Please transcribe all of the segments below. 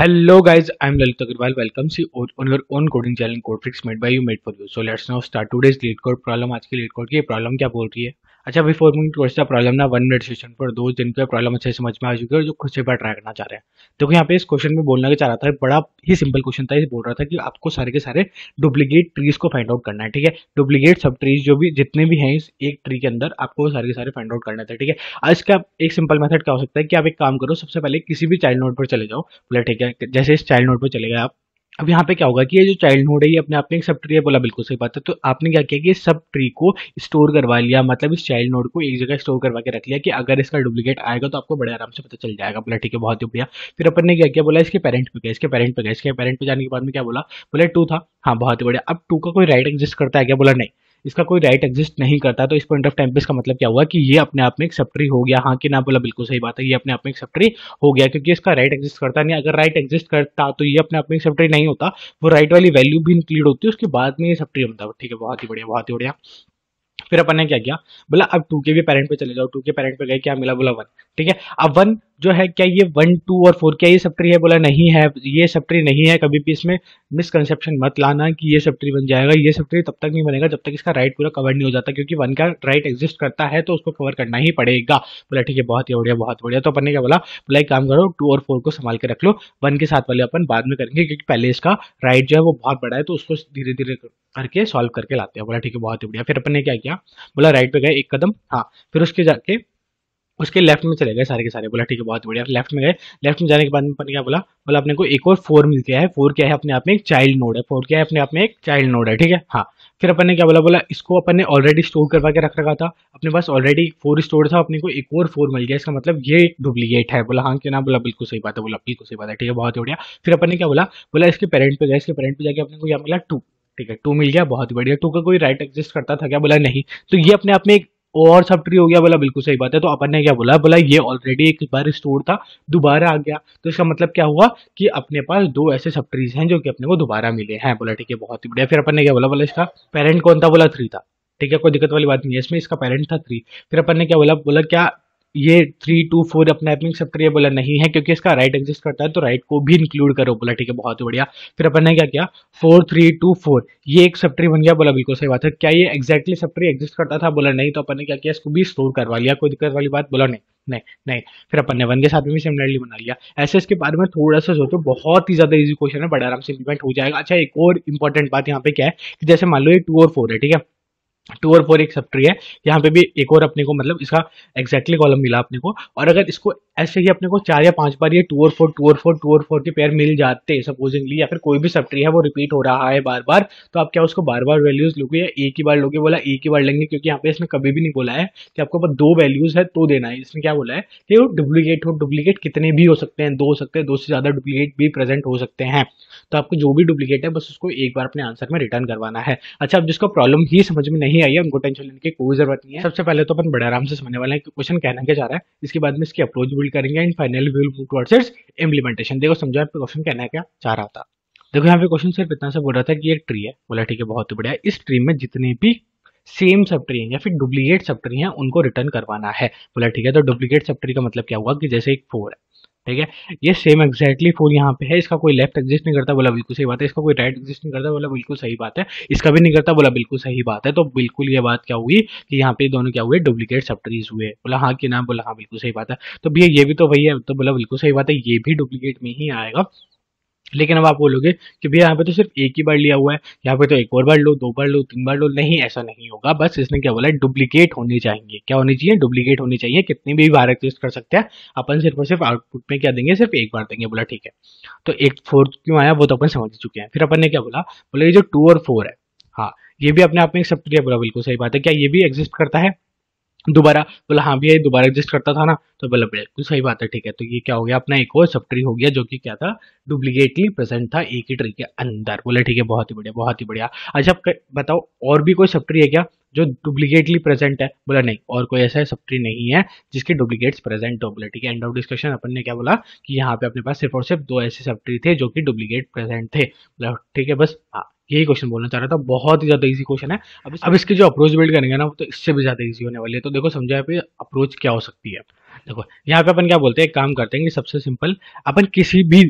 hello guys I am Lalit Agarwal welcome see on your own coding challenge code fix made by you made for you so let's now start today's LeetCode problem आज की leet code की problem क्या बोल रही है अच्छा before moving towards problem ना one minute session पर दो दिन पे प्रॉब्लम अच्छे समझ में आ चुकी है जो खुद से बार ट्राई करना चाह रहे हैं देखो तो यहाँ पे इस क्वेश्चन में बोलना चाह रहा था बड़ा ही सिंपल क्वेश्चन था ये बोल रहा था कि आपको सारे के सारे डुप्लीकेट ट्रीज को फाइंड आउट करना है ठीक है डुप्लीकेट सब ट्रीज जो भी जितने भी हैं इस एक ट्री के अंदर आपको सारे के सारे फाइंड आउट करना था ठीक है और इसका एक सिंपल मैथड क्या हो सकता है कि आप एक काम करो सबसे पहले किसी भी चाइल्ड नोट पर चले जाओ बोले ठीक है जैसे इस चाइल्ड नोट पर चले गए आप अब यहाँ पे क्या होगा कि ये जो चाइल्ड नोड है ये अपने आप में एक सब ट्री है बोला बिल्कुल सही बात है तो आपने क्या किया कि इस सब ट्री को स्टोर करवा लिया मतलब इस चाइल्ड नोड को एक जगह स्टोर करवा के रख लिया कि अगर इसका डुप्लीकेट आएगा तो आपको बड़े आराम से पता चल जाएगा बोला ठीक है बहुत ही बढ़िया फिर अपन ने क्या किया बोला इसके पेरेंट पे गया इसके पेरेंट पे गया इसके पेरेंट पे जाने के बाद में क्या बोला बोला टू था हाँ बहुत ही बढ़िया अब टू का कोई राइट एग्जिस्ट करता है क्या बोला नहीं इसका कोई राइट एग्जिस्ट नहीं करता तो इस पॉइंट ऑफ टाइम पे इसका मतलब क्या हुआ कि ये अपने आप में एक सेप्टरी हो गया हाँ कि ना बोला बिल्कुल सही बात है ये अपने आप में एक सेप्टरी हो गया क्योंकि इसका राइट एग्जिस्ट करता नहीं अगर राइट एग्जिस्ट करता तो ये अपने आप में एक सेप्टरी नहीं होता वो राइट वाली वैल्यू भी इंक्लूड होती है उसके बाद में ये सेप्टरी बनता है ठीक है बहुत ही बढ़िया बहुत ही बढ़िया फिर अपन ने क्या किया बोला अब टू के भी पेरेंट पे चले जाओ टू के पेरेंट पे गए क्या मिला बोला वन ठीक है अब वन जो है क्या ये वन टू और फोर क्या ये सब ट्री है बोला नहीं है ये सब ट्री नहीं है कभी भी इसमें मिसकनसेप्शन मत लाना कि ये सब ट्री बन जाएगा ये सब ट्री तब तक नहीं बनेगा जब तक इसका राइट पूरा कवर नहीं हो जाता क्योंकि वन का राइट एग्जिस्ट करता है तो उसको कवर करना ही पड़ेगा बोला ठीक है बहुत ही बढ़िया बहुत बढ़िया तो अपन ने क्या बोला बोला एक काम करो टू और फोर को संभाल के रख लो वन के साथ वाले अपन बाद में करेंगे क्योंकि पहले इसका राइट जो है वो बहुत बड़ा है तो उसको धीरे धीरे करके सॉल्व करके लाते हैं बोला ठीक है बहुत ही बढ़िया फिर अपन ने क्या किया बोला राइट पे गए एक कदम हाँ फिर उसके जाके उसके लेफ्ट में चले गए सारे के सारे बोला ठीक है बहुत बढ़िया लेफ्ट में गए लेफ्ट में जाने के बाद में क्या बोला बोला अपने को एक और फोर मिल गया है फोर क्या है अपने आप में एक चाइल्ड नोड है फोर क्या है अपने आप में एक चाइल्ड नोड है ठीक है हाँ फिर अपन ने क्या बोला बोला इसको अपन ने ऑलरेडी स्टोर करवा के रख रखा था अपने पास ऑलरेडी फोर स्टोर था अपने को एक और फोर मिल गया इसका मतलब ये डुप्लीकेट है बोला हाँ क्यों ना बोला बिल्कुल सही बात है बोला बिल्कुल सही बात है ठीक है बहुत बढ़िया फिर अपने क्या बोला बोला इसके पेरेंट पे गए इसके पेरेंट पे जाके अपने को यह मिला टू ठीक है टू मिल गया बहुत बढ़िया टू का कोई राइट एग्जिस्ट करता था क्या बोला नहीं तो ये अपने आप में एक और सब ट्री हो गया बोला बिल्कुल सही बात है तो अपन ने क्या बोला बोला ये ऑलरेडी एक बार स्टोर था दोबारा आ गया तो इसका मतलब क्या हुआ कि अपने पास दो ऐसे सब ट्रीज हैं जो कि अपने को दोबारा मिले हैं बोला ठीक है बहुत ही बढ़िया फिर अपन ने क्या बोला बोला इसका पेरेंट कौन था बोला थ्री था ठीक है कोई दिक्कत वाली बात नहीं है इसमें इसका पेरेंट था थ्री फिर अपन ने क्या बोला बोला क्या ये थ्री टू फोर अपने एपिंग सब करिए बोला नहीं है क्योंकि इसका राइट एग्जिस्ट करता है तो राइट को भी इंक्लूड करो बोला ठीक है बहुत ही बढ़िया फिर अपन ने क्या किया फोर थ्री टू फोर ये एक सप्ट्री बन गया बोला बिल्कुल सही बात है क्या ये एग्जैक्टली सप्ट्री एग्जिस्ट करता था बोला नहीं तो अपन ने क्या किया इसको भी स्टोर करवा लिया कोई दिक्कत वाली बात बोला नहीं नहीं नहीं फिर अपन ने वन के साथ में भी सिमिलरली बना लिया ऐसे इसके बारे में थोड़ा सा सोचो बहुत ही ज्यादा इजी क्वेश्चन है बड़े आराम से इम्प्लीमेंट हो जाएगा अच्छा एक और इंपॉर्टेंट बात यहाँ पे क्या है कि जैसे मान लो ये टू और फोर है ठीक है टू और फोर एक सब ट्री है यहाँ पे भी एक और अपने को मतलब इसका एक्जैक्टली कॉलम मिला अपने को और अगर इसको ऐसे ही अपने को चार या पांच बार ये टू और फोर टू और फोर टू और फोर के पेयर मिल जाते हैं सपोजिंगली या फिर कोई भी सब ट्री है वो रिपीट हो रहा है बार बार तो आप क्या उसको बार बार वैल्यूज लोगे या एक ही बार लोगे बोला एक ही बार लेंगे क्योंकि यहाँ पे इसने कभी भी नहीं बोला है कि आपको पास दो वैल्यूज है तो देना है इसने क्या बोला है कि वो डुप्लीकेट हो डुप्लीकेट कितने भी हो सकते हैं दो हो सकते हैं दो से ज़्यादा डुप्लीकेट भी प्रेजेंट हो सकते हैं तो आपको जो भी डुप्लीकेट है बस उसको एक बार अपने आंसर में रिटर्न करवाना है अच्छा अब जिसको प्रॉब्लम ही समझ में नहीं नहीं आई है उनको टेंशन लेने की कोई जरूरत नहीं है सबसे पहले तो अपन बड़े आराम से समझने वाले हैं कि क्वेश्चन कहना क्या चाह रहा है इसके बाद में इसकी अप्रोच बिल्ड करेंगे and final will move towards its implementation देखो समझो आपको क्वेश्चन कहना क्या चाह रहा था देखो यहाँ पे क्वेश्चन सिर्फ इतना सा बोल रहा था कि एक ट्री है बोला ठीक है बहुत ही बढ़िया इस ट्री में जितने भी सेम सब ट्री है या फिर डुप्लीकेट सब ट्री है उनको रिटर्न करवाना है बोला ठीक है तो डुप्लीकेट सब ट्री का मतलब क्या हुआ कि जैसे एक फोर है ठीक है ये सेम एक्जैक्टली फोर यहाँ पे है इसका कोई लेफ्ट एग्जिस्ट नहीं करता बोला बिल्कुल सही बात है इसका कोई राइट एग्जिस्ट नहीं करता बोला बिल्कुल सही बात है इसका भी नहीं करता बोला बिल्कुल सही बात है तो बिल्कुल ये बात क्या हुई कि यहाँ पे दोनों क्या हुए डुप्लीकेट सप्टरीज हुए बोला हाँ कि ना बोला हाँ बिल्कुल सही बात है तो भैया ये भी तो वही है तो बोला बिल्कुल सही बात है ये भी डुप्लीकेट में ही आएगा लेकिन अब आप बोलोगे कि भैया यहाँ पे तो सिर्फ एक ही बार लिया हुआ है यहाँ पे तो एक और बार लो दो बार लो तीन बार लो नहीं ऐसा नहीं होगा बस इसने क्या बोला है डुप्लीकेट होने चाहिए क्या होनी चाहिए डुप्लीकेट होनी चाहिए कितनी भी बार एग्जिस्ट कर सकते हैं अपन सिर्फ और सिर्फ आउटपुट में क्या देंगे सिर्फ एक बार देंगे बोला ठीक है तो एक फोर्थ क्यों आया वो तो अपन समझ चुके हैं फिर अपन ने क्या बोला बोला ये जो टू और फोर है हाँ ये भी अपने आप में एक्सेप्ट किया बोला बिल्कुल सही बात है क्या ये भी एग्जिस्ट करता है दोबारा बोला हाँ भैया ये दोबारा एग्जिस्ट करता था ना तो बोला बिल्कुल सही बात है ठीक है तो ये क्या हो गया अपना एक और सब ट्री हो गया जो कि क्या था डुप्लीकेटली प्रेजेंट था एक ही ट्री के अंदर बोले ठीक है बहुत ही बढ़िया बहुत ही बढ़िया अच्छा आप बताओ और भी कोई सब ट्री है क्या जो डुप्लीकेटली प्रेजेंट है बोला नहीं और कोई ऐसा सब ट्री नहीं है जिसके डुप्लीकेट्स प्रेजेंट हो बोले ठीक है एंड ऑफ डिस्कशन अपन ने क्या बोला कि यहाँ पे अपने पास सिर्फ और सिर्फ दो ऐसे सब ट्री थे जो कि डुप्लीकेट प्रेजेंट थे बोला ठीक है बस हाँ यही क्वेश्चन बोलना चाह रहा था बहुत ही ज़्यादा इजी क्वेश्चन है अब इस, अब इसकी जो अप्रोच बिल्ड करेंगे ना तो इससे भी ज़्यादा ईजी होने वाली है तो देखो समझा पे अप्रोच क्या हो सकती है देखो यहाँ पे अपन क्या बोलते हैं एक काम करते हैं कि सबसे सिंपल अपन किसी भी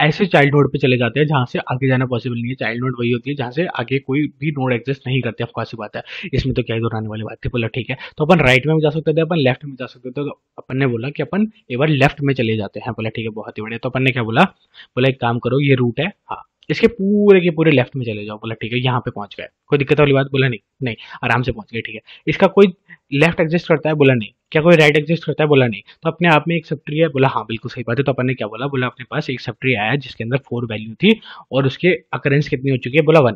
ऐसे चाइल्ड नोड पे चले जाते हैं जहाँ से आगे जाना पॉसिबल नहीं है चाइल्ड नोड वही होती है जहाँ से आगे कोई भी नोड एग्जिस्ट नहीं करते अफवाह सी बात है इसमें तो क्या ही दोहराने वाली बात थी बोला ठीक है तो अपन राइट में भी जा सकते थे अपन लेफ्ट में जा सकते थे तो अपन ने बोला कि अपन एक बार लेफ्ट में चले जाते हैं बोला ठीक है बहुत ही बढ़िया तो अपन ने क्या बोला बोला एक काम करो ये रूट है हाँ इसके पूरे के पूरे लेफ्ट में चले जाओ बोला ठीक है यहाँ पे पहुंच गए कोई दिक्कत वाली बात बोला नहीं नहीं आराम से पहुंच गए ठीक है इसका कोई लेफ्ट एग्जिस्ट करता है बोला नहीं क्या कोई राइट एग्जिस्ट करता है बोला नहीं तो अपने आप में एक सब है बोला हाँ बिल्कुल सही बात है तो अपन ने क्या बोला बोला अपने पास एक सब आया जिसके अंदर फोर वैल्यू थी और उसके अकरेंस कितनी हो चुकी है बोला वन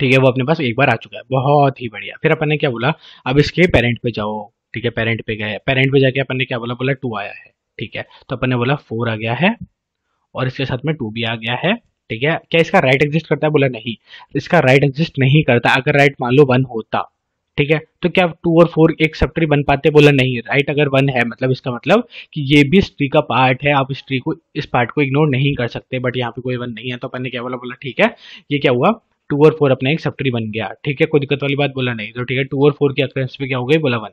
ठीक है वो अपने पास एक बार आ चुका है बहुत ही बढ़िया फिर अपन ने क्या बोला अब इसके पेरेंट पे जाओ ठीक है पेरेंट पे गए पेरेंट पे जाके अपन ने क्या बोला बोला टू आया है ठीक है तो अपन ने बोला फोर आ गया है और इसके साथ में टू भी आ गया है ठीक है क्या इसका राइट एग्जिस्ट करता है बोला नहीं इसका राइट एग्जिस्ट नहीं करता अगर राइट मान लो वन होता ठीक है तो क्या टू और फोर एक सबट्री बन पाते बोला नहीं राइट अगर वन है मतलब इसका मतलब कि ये भी स्ट्री का पार्ट है आप इस ट्री को इस पार्ट को इग्नोर नहीं कर सकते बट यहाँ पे कोई वन नहीं है तो अपन ने क्या बोला बोला ठीक है ये क्या हुआ टू और फोर अपना एक सबट्री बन गया ठीक है कोई दिक्कत वाली बात बोला नहीं तो ठीक है टू और फोर के अक्रेंस पे क्या हो गई बोला वन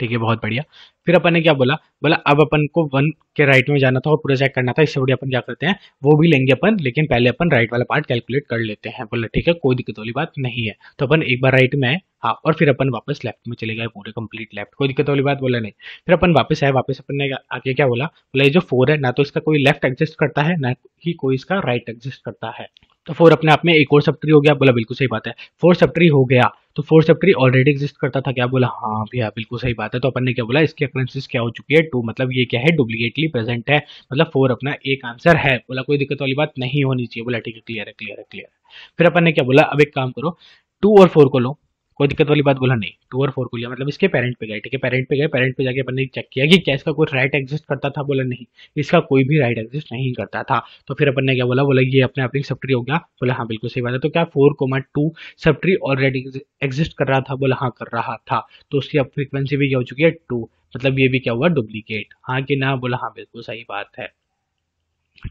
ठीक है बहुत बढ़िया फिर अपन ने क्या बोला बोला अब अपन को वन के राइट में जाना था और पूरा चेक करना था इससे बढ़िया अपन क्या करते हैं वो भी लेंगे अपन लेकिन पहले अपन राइट वाला पार्ट कैलकुलेट कर लेते हैं बोला ठीक है कोई दिक्कत वाली बात नहीं है तो अपन एक बार राइट में आए हाँ और फिर अपन वापस लेफ्ट में चले गए पूरे कंप्लीट लेफ्ट कोई दिक्कत वाली बात बोला नहीं फिर अपन वापस आए वापस अपन ने आगे क्या बोला बोला ये जो फोर है ना तो इसका कोई लेफ्ट एग्जिस्ट करता है ना ही कोई इसका राइट एग्जिस्ट करता है तो फोर अपने आप में एक और सब हो गया बोला बिल्कुल सही बात है फोर सब हो गया तो फोर सब ऑलरेडी एग्जिस्ट करता था क्या बोला हाँ भैया बिल्कुल सही बात है तो अपन ने क्या बोला इसकी अक्रेंसिस क्या हो चुकी है टू मतलब ये क्या है डुप्लीकेटली प्रेजेंट है मतलब फोर अपना एक आंसर है बोला कोई दिक्कत वाली बात नहीं होनी चाहिए बोला ठीक है क्लियर है क्लियर है क्लियर है फिर अपन ने क्या बोला अब एक काम करो टू और फोर को लो कोई दिक्कत वाली बात बोला नहीं टू और फोर को लिया मतलब इसके पेरेंट पे गए ठीक है पेरेंट पे गए पेरेंट पे जाके अपन ने चेक किया कि क्या इसका कोई राइट एग्जिस्ट करता था बोला नहीं इसका कोई भी राइट एग्जिस्ट नहीं करता था तो फिर अपन ने क्या बोला बोला ये अपने आप सब ट्री हो गया बोला हाँ बिल्कुल सही बात है तो क्या four comma two subtree already exist कर रहा था बोला हाँ कर रहा था तो उसकी अब फ्रिक्वेंसी भी क्या हो चुकी है टू मतलब ये भी क्या हुआ डुप्लीकेट हाँ कि ना बोला हाँ बिल्कुल सही बात है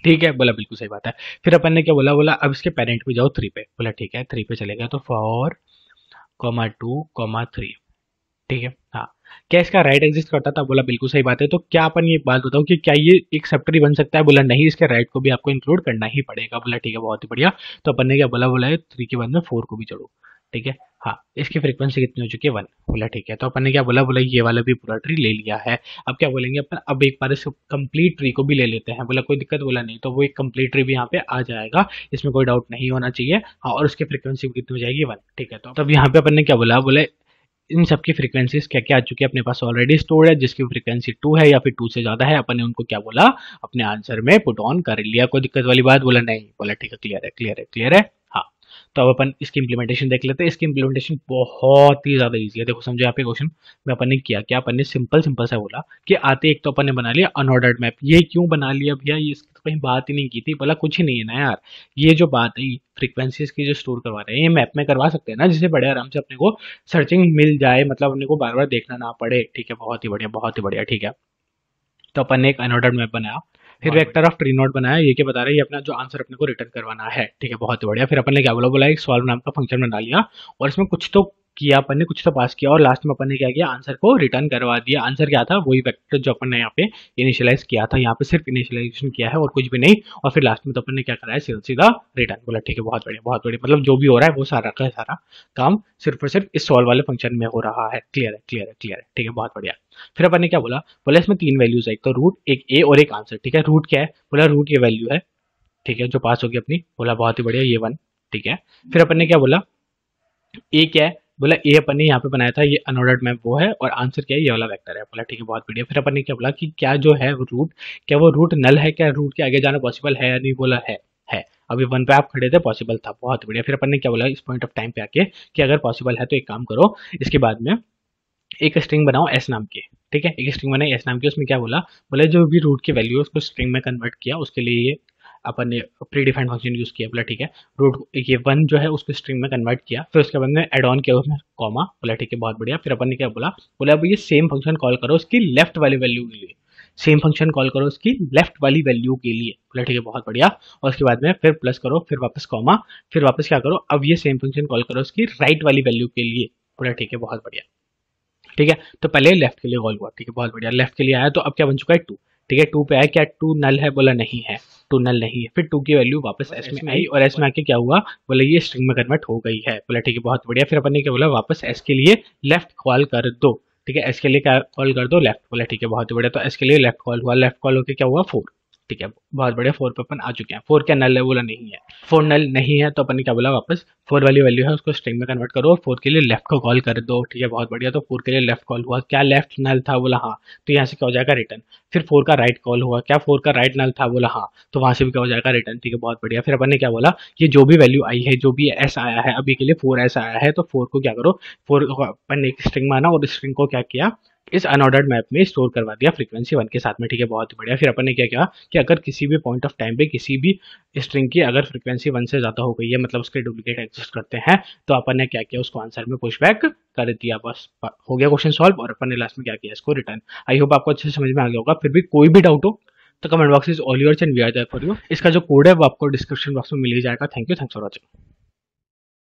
ठीक है बोला बिल्कुल सही बात है फिर अपन ने क्या बोला बोला अब इसके पेरेंट पे जाओ थ्री पे बोला ठीक है थ्री पे चले गए तो four comma two comma three ठीक है हाँ क्या इसका राइट एग्जिस्ट करता था बोला बिल्कुल सही बात है तो क्या अपन ये बात बताऊँ कि क्या ये एक सेप्टर ही बन सकता है बोला नहीं इसके राइट को भी आपको इंक्लूड करना ही पड़ेगा बोला ठीक है बहुत ही बढ़िया तो अपन ने क्या बोला बोला है थ्री के बाद में फोर को भी जोड़ो ठीक है हाँ इसकी फ्रीक्वेंसी कितनी हो चुकी है वन बोला ठीक है तो अपन ने क्या बोला बोला ये वाला भी पूरा ट्री ले लिया है अब क्या बोलेंगे अपन अब एक बार इस कंप्लीट ट्री को भी ले लेते हैं बोला कोई दिक्कत बोला नहीं तो वो एक कंप्लीट ट्री भी यहाँ पे आ जाएगा इसमें कोई डाउट नहीं होना चाहिए हाँ और उसकी फ्रिक्वेंसी कितनी हो जाएगी वन ठीक है तो अब यहाँ पे अपन ने क्या बोला बोले इन सबकी की फ्रीक्वेंसीज क्या क्या आ चुकी है अपने पास ऑलरेडी स्टोर है जिसकी फ्रीक्वेंसी टू है या फिर टू से ज़्यादा है अपन ने उनको क्या बोला अपने आंसर में पुट ऑन कर लिया कोई दिक्कत वाली बात बोला नहीं बोला ठीक है क्लियर है क्लियर है क्लियर है तो अब अपन इसकी इंप्लीमेंटेशन देख लेते हैं इसकी इंप्लीमेंटेशन बहुत ही ज़्यादा ईजी है देखो समझो यहाँ पे क्वेश्चन में अपन ने किया क्या अपन ने सिंपल सिंपल सा बोला कि आते एक तो अपन ने बना लिया अनऑर्डर्ड मैप ये क्यों बना लिया भैया ये इसकी तो कहीं बात ही नहीं की थी बोला कुछ ही नहीं है ना यार ये जो बात है फ्रिक्वेंसीज की जो स्टोर करवा रहे हैं ये मैप में करवा सकते हैं ना जिससे बड़े आराम से अपने को सर्चिंग मिल जाए मतलब अपने को बार बार देखना ना पड़े ठीक है बहुत ही बढ़िया बहुत ही बढ़िया ठीक है तो अपन ने एक अनऑर्डर्ड मैप बनाया फिर वेक्टर ऑफ ट्री नोट बनाया ये क्या बता रहा है ये अपना जो आंसर अपने को रिटर्न करवाना है ठीक है बहुत बढ़िया फिर अपन ने क्या बोला बोला एक सॉल्व नाम का फंक्शन बना लिया और इसमें कुछ तो किया अपन ने कुछ तो पास किया और लास्ट में अपन ने क्या किया आंसर को रिटर्न करवा दिया आंसर क्या था वही वैक्टर जो अपन ने यहाँ पे इनिशियलाइज किया था यहाँ पे सिर्फ इनिशियलाइजेशन किया है और कुछ भी नहीं और फिर लास्ट में तो अपन ने क्या कराया सीधा सीधा रिटर्न बोला ठीक है बहुत बढ़िया बहुत बढ़िया मतलब जो भी हो रहा है वो सारा का सारा काम सिर्फ और सिर्फ इस सॉल्व वाले फंक्शन में हो रहा है क्लियर है क्लियर है क्लियर है ठीक है बहुत बढ़िया फिर अपन ने क्या बोला बोला इसमें तीन वैल्यूज है एक तो रूट एक ए और एक आंसर ठीक है रूट क्या है बोला रूट ये वैल्यू है ठीक है जो पास होगी अपनी बोला बहुत ही बढ़िया ये वन ठीक है फिर अपन ने क्या बोला ए क्या है बोला ए अपन ने यहाँ पे बनाया था ये अनऑर्डर्ड मैप वो है और आंसर क्या है ये वाला वेक्टर है बोला ठीक है बहुत बढ़िया फिर अपन ने क्या बोला कि क्या जो है रूट क्या वो रूट नल है क्या रूट के आगे जाना पॉसिबल है या नहीं बोला है है अभी वन पे आप खड़े थे पॉसिबल था बहुत बढ़िया फिर अपन ने क्या बोला इस पॉइंट ऑफ टाइम पे आके कि अगर पॉसिबल है तो एक काम करो इसके बाद में एक स्ट्रिंग बनाओ एस नाम के ठीक है एक स्ट्रिंग बनाई एस नाम की उसमें क्या बोला बोला जो भी रूट की वैल्यू है उसको स्ट्रिंग में कन्वर्ट किया उसके लिए ये अपन ने प्री डिफाइंड फंक्शन यूज़ किया बोला ठीक है रूट ये वन जो है उसको स्ट्रिंग में कन्वर्ट किया फिर उसके बाद में एड ऑन किया उसमें कॉमा बोला ठीक है बहुत बढ़िया फिर अपन ने क्या बोला बोला अब ये सेम फंक्शन कॉल करो उसकी लेफ्ट वाली वैल्यू के लिए सेम फंक्शन कॉल करो उसकी लेफ्ट वाली वैल्यू के लिए बोला ठीक है बहुत बढ़िया और उसके बाद में फिर प्लस करो फिर वापस कॉमा फिर वापस क्या करो अब ये सेम फंक्शन कॉल करो उसकी राइट वाली वैल्यू के लिए बोला ठीक है बहुत बढ़िया ठीक है तो पहले लेफ्ट के लिए कॉल हुआ ठीक है बहुत बढ़िया लेफ्ट के लिए आया तो अब क्या बन चुका है टू ठीक है टू पे आया क्या टू नल है बोला नहीं है टू नल नहीं है फिर टू की वैल्यू वापस एस में आई और एस में आके क्या हुआ बोला ये स्ट्रिंग में कन्वर्ट हो गई है बोला ठीक है बहुत बढ़िया फिर अपन ने क्या बोला वापस एस के लिए लेफ्ट कॉल कर दो ठीक है एस के लिए क्या कॉल कर दो लेफ्ट बोला ठीक है बहुत बढ़िया तो एस के लिए लेफ्ट कॉल हुआ लेफ्ट कॉल होकर क्या हुआ फोर ठीक है बहुत बढ़िया फोर पे अपन आ चुके हैं फोर क्या नल है बोला नहीं है फोर नल नहीं है तो अपन क्या बोला वापस फोर वाली वैल्यू है उसको स्ट्रिंग में कन्वर्ट करो फोर के लिए लेफ्ट को कॉल कर दो ठीक है बहुत बढ़िया तो फोर के लिए लेफ्ट कॉल हुआ क्या लेफ्ट नल था बोला हाँ तो यहाँ से क्या हो जाएगा रिटर्न फिर फोर का राइट कॉल हुआ क्या फोर का राइट नल था बोला हाँ तो वहाँ से भी क्या हो जाएगा रिटर्न ठीक है बहुत बढ़िया फिर अपन ने क्या बोला ये जो भी वैल्यू आई है जो भी एस आया है अभी के लिए फोर एस आया है तो फोर को क्या करो फोर अपन ने एक स्ट्रिंग माना और स्ट्रिंग को क्या किया इस अनऑर्डर्ड मैप में स्टोर करवा दिया फ्रीक्वेंसी वन के साथ में ठीक है बहुत बढ़िया फिर अपन ने क्या किया कि अगर किसी भी पॉइंट ऑफ टाइम पे किसी भी स्ट्रिंग की अगर फ्रीक्वेंसी वन से ज़्यादा हो गई है मतलब उसके डुप्लीकेट एग्जिस्ट करते हैं तो अपन ने क्या किया उसको आंसर में पुश बैक कर दिया बस हो गया क्वेश्चन सॉल्व और अपन ने लास्ट में क्या किया इसको रिटर्न आई होप आपको अच्छे से समझ में आ गया होगा फिर भी कोई भी डाउट हो तो comment box is all yours and we are for you इसका जो कोड है वो आपको डिस्क्रिप्शन बॉक्स में मिल ही जाएगा thank you thanks for watching